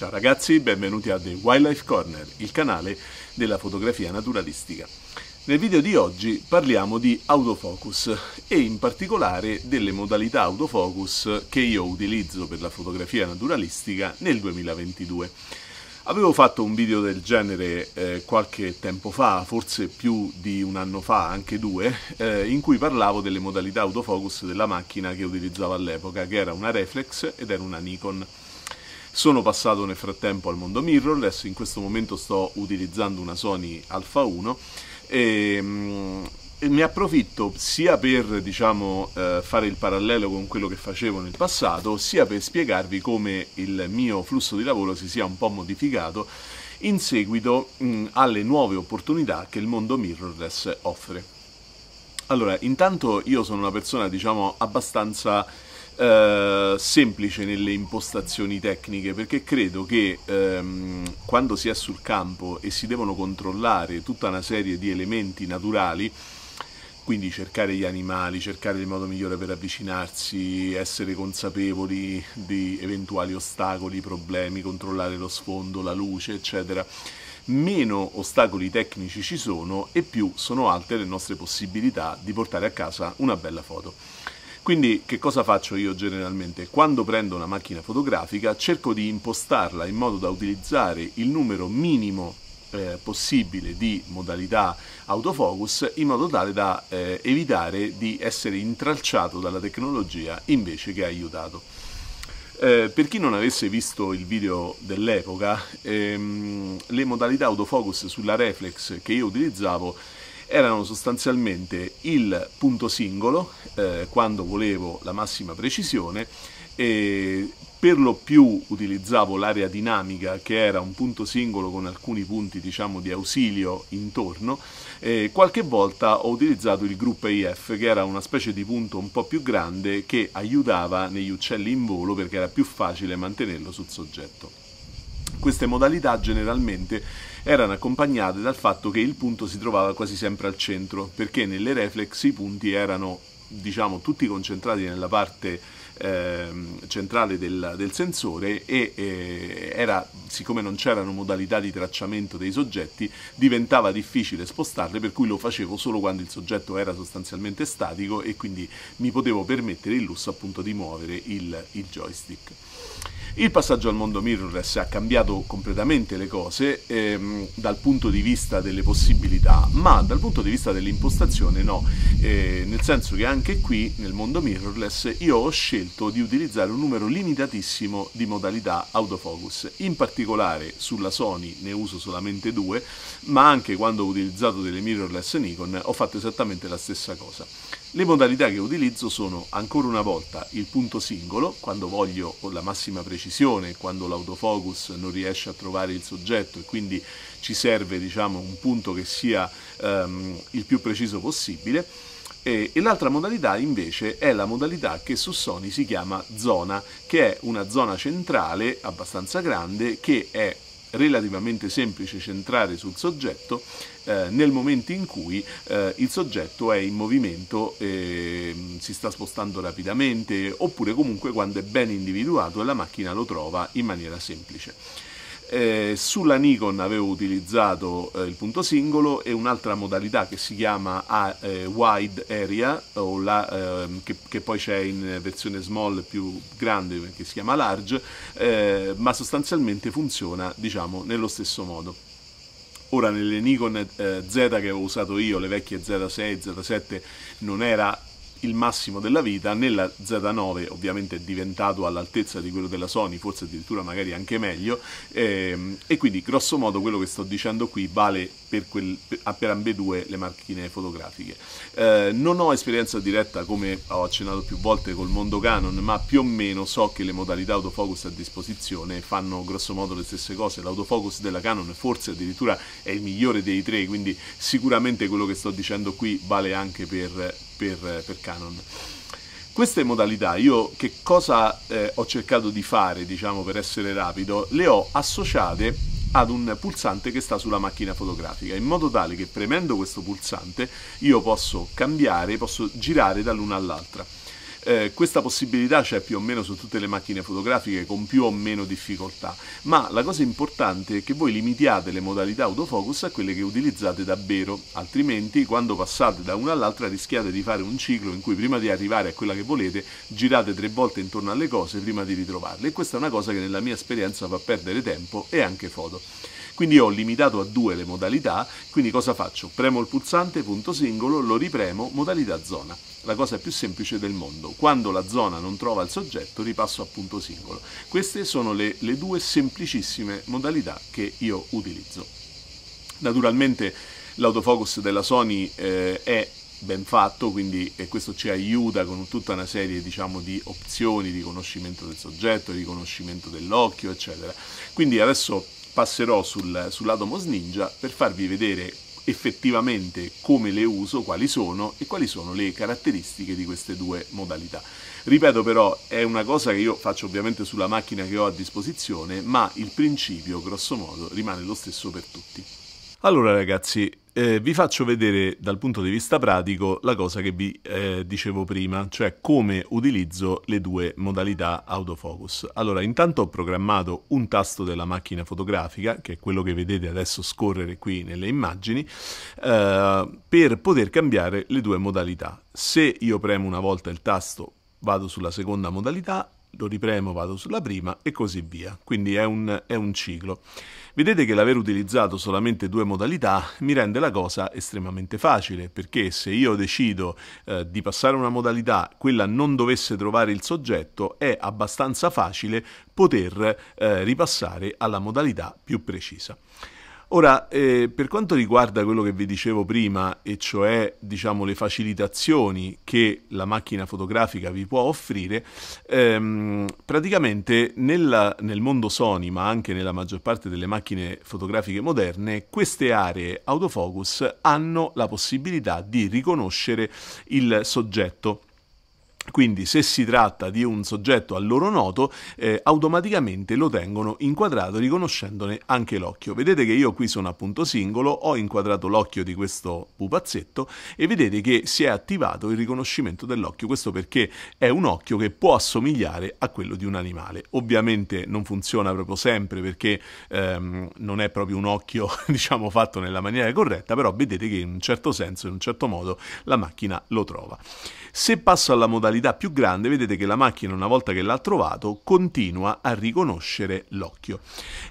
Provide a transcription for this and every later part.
Ciao ragazzi, benvenuti a The Wildlife Corner, il canale della fotografia naturalistica. Nel video di oggi parliamo di autofocus e in particolare delle modalità autofocus che io utilizzo per la fotografia naturalistica nel 2022. Avevo fatto un video del genere eh, qualche tempo fa, forse più di un anno fa, anche due, eh, in cui parlavo delle modalità autofocus della macchina che utilizzavo all'epoca, che era una reflex ed era una Nikon. Sono passato nel frattempo al mondo mirrorless, in questo momento sto utilizzando una Sony Alpha 1 ehm, e, mm, ne approfitto sia per diciamo, eh, fare il parallelo con quello che facevo nel passato, sia per spiegarvi come il mio flusso di lavoro si sia un po' modificato in seguito mh, mm, alle nuove opportunità che il mondo mirrorless offre. Allora, intanto io sono una persona diciamo abbastanza eh, semplice nelle impostazioni tecniche perché credo che ehm, quando si è sul campo e si devono controllare tutta una serie di elementi naturali quindi cercare gli animali, cercare il modo migliore per avvicinarsi, essere consapevoli di eventuali ostacoli, problemi, controllare lo sfondo, la luce, eccetera. Meno ostacoli tecnici ci sono e più sono alte le nostre possibilità di portare a casa una bella foto. Quindi che cosa faccio io generalmente? Quando prendo una macchina fotografica cerco di impostarla in modo da utilizzare il numero minimo eh, possibile di modalità autofocus in modo tale da eh, evitare di essere intralciato dalla tecnologia invece che aiutato. Eh, per chi non avesse visto il video dell'epoca, ehm, le modalità autofocus sulla reflex che io utilizzavo erano sostanzialmente il punto singolo, eh, quando volevo la massima precisione, e per lo più utilizzavo l'area dinamica che era un punto singolo con alcuni punti diciamo, di ausilio intorno e qualche volta ho utilizzato il gruppo AF che era una specie di punto un po' più grande che aiutava negli uccelli in volo perché era più facile mantenerlo sul soggetto. Queste modalità generalmente erano accompagnate dal fatto che il punto si trovava quasi sempre al centro, perché nelle reflex i punti erano diciamo tutti concentrati nella parte Ehm, centrale del, del, sensore e eh, era, siccome non c'erano modalità di tracciamento dei soggetti, diventava difficile spostarle, per cui lo facevo solo quando il soggetto era sostanzialmente statico e quindi mi potevo permettere il lusso appunto di muovere il, il joystick. Il passaggio al mondo mirrorless ha cambiato completamente le cose ehm, dal punto di vista delle possibilità, ma dal punto di vista dell'impostazione no, eh, nel senso che anche qui nel mondo mirrorless io ho scelto scelto di utilizzare un numero limitatissimo di modalità autofocus. In particolare sulla Sony ne uso solamente due, ma anche quando ho utilizzato delle mirrorless Nikon ho fatto esattamente la stessa cosa. Le modalità che utilizzo sono ancora una volta il punto singolo, quando voglio con la massima precisione, quando l'autofocus non riesce a trovare il soggetto e quindi ci serve diciamo, un punto che sia ehm, il più preciso possibile e, e, l'altra modalità invece è la modalità che su Sony si chiama zona, che è una zona centrale abbastanza grande che è relativamente semplice centrare sul soggetto eh, nel momento in cui eh, il soggetto è in movimento, eh, si sta spostando rapidamente oppure comunque quando è ben individuato e la macchina lo trova in maniera semplice. Eh, sulla Nikon avevo utilizzato eh, il punto singolo e un'altra modalità che si chiama a, ah, eh, wide area, la, ehm, che, che, poi c'è in versione small più grande che si chiama large, eh, ma sostanzialmente funziona diciamo nello stesso modo. Ora nelle Nikon eh, Z che ho usato io, le vecchie Z6, Z7, non era il massimo della vita, nella Z9 ovviamente è diventato all'altezza di quello della Sony, forse addirittura magari anche meglio, ehm, e quindi grosso modo quello che sto dicendo qui vale per, quel, per ambedue le macchine fotografiche. Eh, non ho esperienza diretta come ho accennato più volte col mondo Canon, ma più o meno so che le modalità autofocus a disposizione fanno grosso modo le stesse cose, l'autofocus della Canon forse addirittura è il migliore dei tre, quindi sicuramente quello che sto dicendo qui vale anche per per, per Canon. Queste modalità io che cosa eh, ho cercato di fare, diciamo per essere rapido, le ho associate ad un pulsante che sta sulla macchina fotografica, in modo tale che premendo questo pulsante io posso cambiare, posso girare dall'una all'altra. Eh, questa possibilità c'è più o meno su tutte le macchine fotografiche con più o meno difficoltà, ma la cosa importante è che voi limitiate le modalità autofocus a quelle che utilizzate davvero, altrimenti quando passate da una all'altra rischiate di fare un ciclo in cui prima di arrivare a quella che volete girate tre volte intorno alle cose prima di ritrovarle e questa è una cosa che nella mia esperienza fa perdere tempo e anche foto. Quindi ho limitato a due le modalità, quindi cosa faccio? Premo il pulsante, punto singolo, lo ripremo, modalità zona. La cosa più semplice del mondo. Quando la zona non trova il soggetto ripasso a punto singolo. Queste sono le, le due semplicissime modalità che io utilizzo. Naturalmente l'autofocus della Sony eh, è ben fatto, quindi e questo ci aiuta con tutta una serie diciamo, di opzioni, di riconoscimento del soggetto, riconoscimento dell'occhio, eccetera. Quindi adesso passerò sul, sull'Atomos Ninja per farvi vedere effettivamente come le uso, quali sono e quali sono le caratteristiche di queste due modalità. Ripeto però, è una cosa che io faccio ovviamente sulla macchina che ho a disposizione, ma il principio grosso modo rimane lo stesso per tutti. Allora ragazzi, eh, vi faccio vedere dal punto di vista pratico la cosa che vi eh, dicevo prima, cioè come utilizzo le due modalità autofocus. Allora, intanto ho programmato un tasto della macchina fotografica, che è quello che vedete adesso scorrere qui nelle immagini, eh, per poter cambiare le due modalità. Se io premo una volta il tasto vado sulla seconda modalità, lo ripremo, vado sulla prima e così via. Quindi è un, è un ciclo. Vedete che l'aver utilizzato solamente due modalità mi rende la cosa estremamente facile, perché se io decido eh, di passare una modalità, quella non dovesse trovare il soggetto, è abbastanza facile poter eh, ripassare alla modalità più precisa. Ora, eh, per quanto riguarda quello che vi dicevo prima, e cioè diciamo, le facilitazioni che la macchina fotografica vi può offrire, ehm, praticamente nella, nel mondo Sony, ma anche nella maggior parte delle macchine fotografiche moderne, queste aree autofocus hanno la possibilità di riconoscere il soggetto. Quindi se si tratta di un soggetto a loro noto, eh, automaticamente lo tengono inquadrato riconoscendone anche l'occhio. Vedete che io qui sono appunto singolo, ho inquadrato l'occhio di questo pupazzetto e vedete che si è attivato il riconoscimento dell'occhio. Questo perché è un occhio che può assomigliare a quello di un animale. Ovviamente non funziona proprio sempre perché ehm, non è proprio un occhio diciamo fatto nella maniera corretta, però vedete che in un certo senso, in un certo modo, la macchina lo trova. Se passo alla modalità modalità più grande vedete che la macchina una volta che l'ha trovato continua a riconoscere l'occhio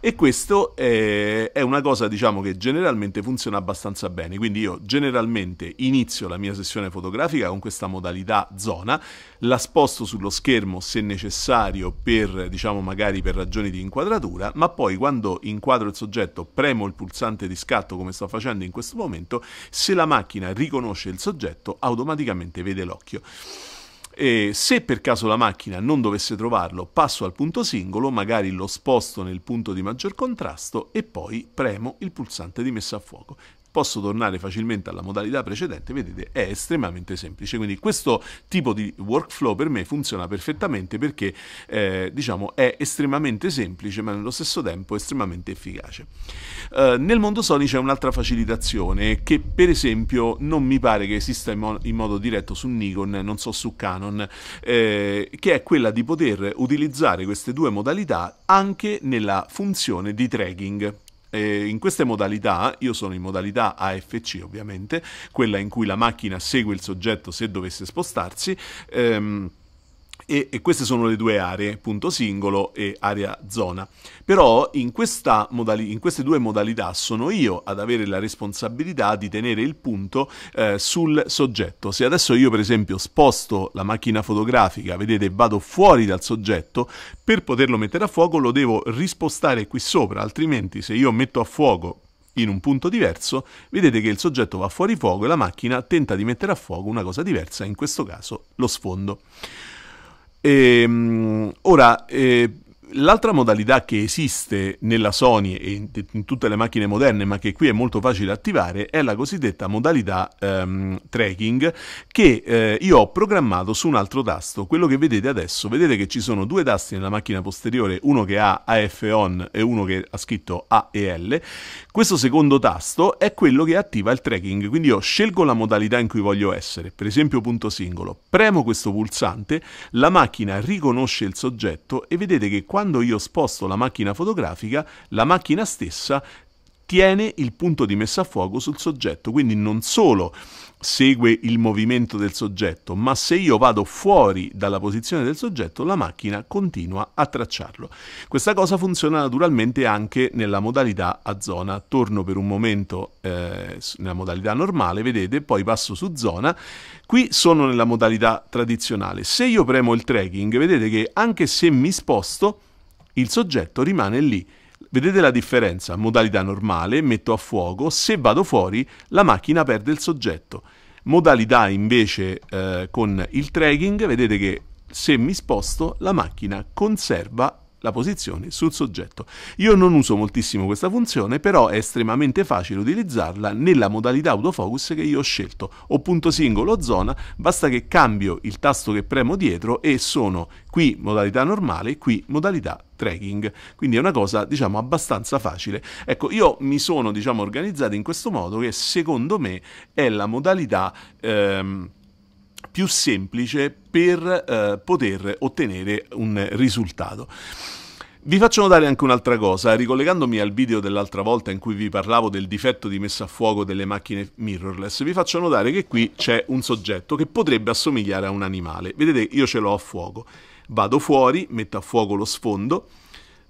e questo eh, è, una cosa diciamo che generalmente funziona abbastanza bene quindi io generalmente inizio la mia sessione fotografica con questa modalità zona la sposto sullo schermo se necessario per diciamo magari per ragioni di inquadratura ma poi quando inquadro il soggetto premo il pulsante di scatto come sto facendo in questo momento se la macchina riconosce il soggetto automaticamente vede l'occhio e se per caso la macchina non dovesse trovarlo, passo al punto singolo, magari lo sposto nel punto di maggior contrasto e poi premo il pulsante di messa a fuoco posso tornare facilmente alla modalità precedente, vedete è estremamente semplice, quindi questo tipo di workflow per me funziona perfettamente perché eh, diciamo è estremamente semplice ma nello stesso tempo estremamente efficace. Eh, nel mondo Sony c'è un'altra facilitazione che per esempio non mi pare che esista in, mo in modo diretto su Nikon, non so su Canon, eh, che è quella di poter utilizzare queste due modalità anche nella funzione di tracking. Eh, in queste modalità, io sono in modalità AFC ovviamente, quella in cui la macchina segue il soggetto se dovesse spostarsi, ehm, e, e queste sono le due aree, punto singolo e area zona. Però in, modali, in, queste due modalità sono io ad avere la responsabilità di tenere il punto eh, sul soggetto. Se adesso io per esempio sposto la macchina fotografica, vedete, vado fuori dal soggetto, per poterlo mettere a fuoco lo devo rispostare qui sopra, altrimenti se io metto a fuoco in un punto diverso, vedete che il soggetto va fuori fuoco e la macchina tenta di mettere a fuoco una cosa diversa, in questo caso lo sfondo. Ehm, ora, eh, L'altra modalità che esiste nella Sony e in, tutte le macchine moderne, ma che qui è molto facile attivare, è la cosiddetta modalità ehm, tracking che eh, io ho programmato su un altro tasto, quello che vedete adesso. Vedete che ci sono due tasti nella macchina posteriore, uno che ha AF on e uno che ha scritto AEL. Questo secondo tasto è quello che attiva il tracking, quindi io scelgo la modalità in cui voglio essere, per esempio punto singolo, premo questo pulsante, la macchina riconosce il soggetto e vedete che qua quando io sposto la macchina fotografica, la macchina stessa tiene il punto di messa a fuoco sul soggetto, quindi non solo segue il movimento del soggetto, ma se io vado fuori dalla posizione del soggetto, la macchina continua a tracciarlo. Questa cosa funziona naturalmente anche nella modalità a zona. Torno per un momento eh, nella modalità normale, vedete, poi passo su zona. Qui sono nella modalità tradizionale. Se io premo il tracking, vedete che anche se mi sposto, il soggetto rimane lì. Vedete la differenza? Modalità normale, metto a fuoco, se vado fuori la macchina perde il soggetto. Modalità invece eh, con il tracking, vedete che se mi sposto la macchina conserva la posizione sul soggetto. Io non uso moltissimo questa funzione, però è estremamente facile utilizzarla nella modalità autofocus che io ho scelto, o punto singolo o zona, basta che cambio il tasto che premo dietro e sono qui modalità normale, qui modalità tracking. Quindi è una cosa, diciamo, abbastanza facile. Ecco, io mi sono, diciamo, organizzato in questo modo che secondo me è la modalità... Ehm, più semplice per eh, poter ottenere un risultato. Vi faccio notare anche un'altra cosa, ricollegandomi al video dell'altra volta in cui vi parlavo del difetto di messa a fuoco delle macchine mirrorless, vi faccio notare che qui c'è un soggetto che potrebbe assomigliare a un animale. Vedete, io ce l'ho a fuoco. Vado fuori, metto a fuoco lo sfondo,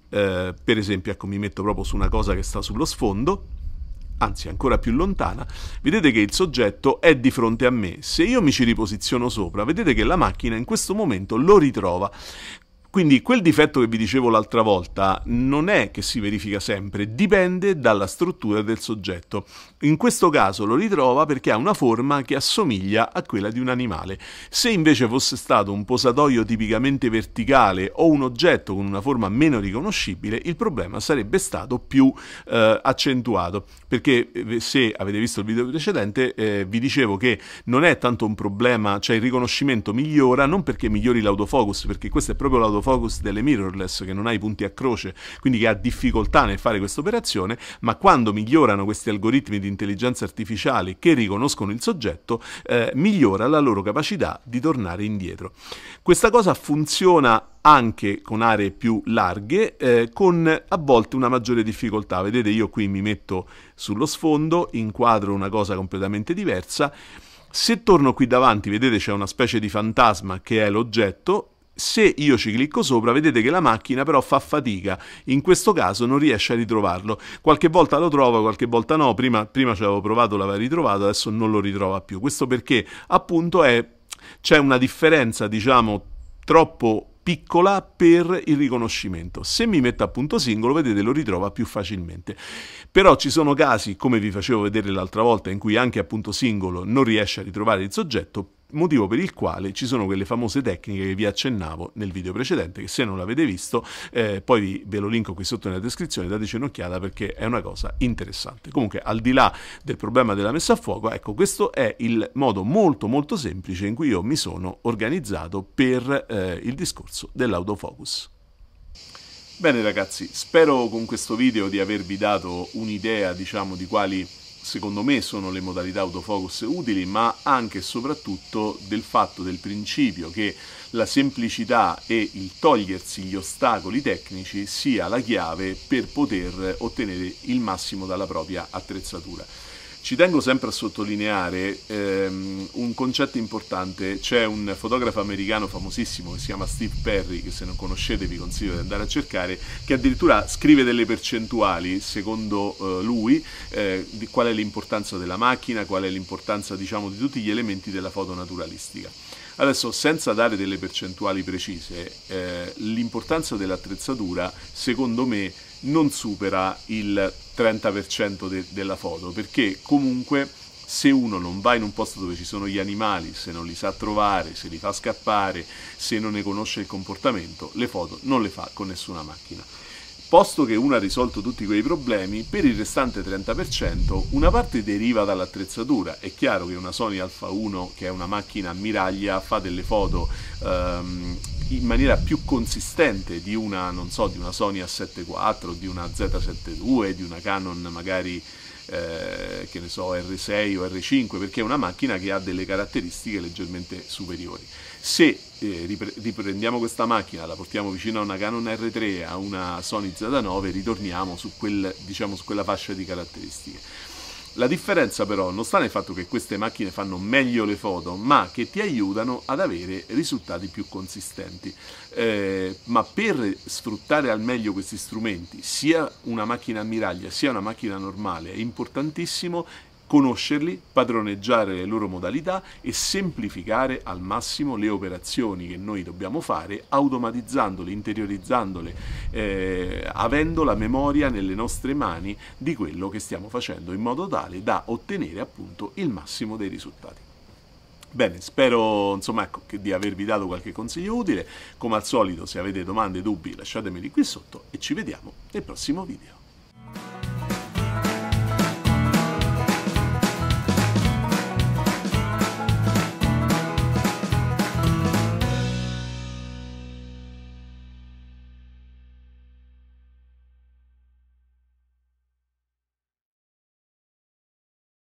eh, per esempio, ecco, mi metto proprio su una cosa che sta sullo sfondo, anzi ancora più lontana, vedete che il soggetto è di fronte a me. Se io mi ci riposiziono sopra, vedete che la macchina in questo momento lo ritrova. Quindi quel difetto che vi dicevo l'altra volta non è che si verifica sempre, dipende dalla struttura del soggetto. In questo caso lo ritrova perché ha una forma che assomiglia a quella di un animale. Se invece fosse stato un posatoio tipicamente verticale o un oggetto con una forma meno riconoscibile, il problema sarebbe stato più eh, accentuato. Perché eh, se avete visto il video precedente eh, vi dicevo che non è tanto un problema, cioè il riconoscimento migliora non perché migliori l'autofocus, perché questo è proprio l'autofocus l'autofocus delle mirrorless che non ha i punti a croce, quindi che ha difficoltà nel fare questa operazione, ma quando migliorano questi algoritmi di intelligenza artificiale che riconoscono il soggetto, eh, migliora la loro capacità di tornare indietro. Questa cosa funziona anche con aree più larghe, eh, con a volte una maggiore difficoltà. Vedete, io qui mi metto sullo sfondo, inquadro una cosa completamente diversa. Se torno qui davanti, vedete c'è una specie di fantasma che è l'oggetto, se io ci clicco sopra vedete che la macchina però fa fatica, in questo caso non riesce a ritrovarlo. Qualche volta lo trova, qualche volta no, prima, prima ci avevo provato, l'aveva ritrovato, adesso non lo ritrova più. Questo perché appunto c'è una differenza diciamo troppo piccola per il riconoscimento. Se mi metto a punto singolo, vedete, lo ritrova più facilmente. Però ci sono casi, come vi facevo vedere l'altra volta, in cui anche a punto singolo non riesce a ritrovare il soggetto, motivo per il quale ci sono quelle famose tecniche che vi accennavo nel video precedente, che se non l'avete visto, eh, poi vi, ve lo linko qui sotto nella descrizione, dateci un'occhiata perché è una cosa interessante. Comunque, al di là del problema della messa a fuoco, ecco, questo è il modo molto molto semplice in cui io mi sono organizzato per eh, il discorso dell'autofocus. Bene ragazzi, spero con questo video di avervi dato un'idea, diciamo, di quali secondo me sono le modalità autofocus utili, ma anche e soprattutto del fatto del principio che la semplicità e il togliersi gli ostacoli tecnici sia la chiave per poter ottenere il massimo dalla propria attrezzatura. Ci tengo sempre a sottolineare ehm, un concetto importante, c'è un fotografo americano famosissimo che si chiama Steve Perry, che se non conoscete vi consiglio di andare a cercare, che addirittura scrive delle percentuali, secondo eh, lui, eh, di qual è l'importanza della macchina, qual è l'importanza diciamo, di tutti gli elementi della foto naturalistica. Adesso, senza dare delle percentuali precise, eh, l'importanza dell'attrezzatura, secondo me, non supera il 30% de- della foto, perché comunque se uno non va in un posto dove ci sono gli animali, se non li sa trovare, se li fa scappare, se non ne conosce il comportamento, le foto non le fa con nessuna macchina. Posto che uno ha risolto tutti quei problemi, per il restante 30% una parte deriva dall'attrezzatura. È chiaro che una Sony Alfa 1, che è una macchina a miraglia, fa delle foto ehm, in maniera più consistente di una, non so, di una Sony A74, di una Z72, di una Canon magari eh, che ne so, R6 o R5, perché è una macchina che ha delle caratteristiche leggermente superiori. Se eh, riprendiamo questa macchina, la portiamo vicino a una Canon R3, a una Sony Z9, ritorniamo su, quel, diciamo, su quella fascia di caratteristiche. La differenza però non sta nel fatto che queste macchine fanno meglio le foto, ma che ti aiutano ad avere risultati più consistenti. Eh, ma per sfruttare al meglio questi strumenti, sia una macchina ammiraglia sia una macchina normale, è importantissimo conoscerli, padroneggiare le loro modalità e semplificare al massimo le operazioni che noi dobbiamo fare, automatizzandole, interiorizzandole, eh, avendo la memoria nelle nostre mani di quello che stiamo facendo in modo tale da ottenere appunto il massimo dei risultati. Bene, spero insomma, ecco, di avervi dato qualche consiglio utile. Come al solito, se avete domande e dubbi, lasciatemeli qui sotto e ci vediamo nel prossimo video.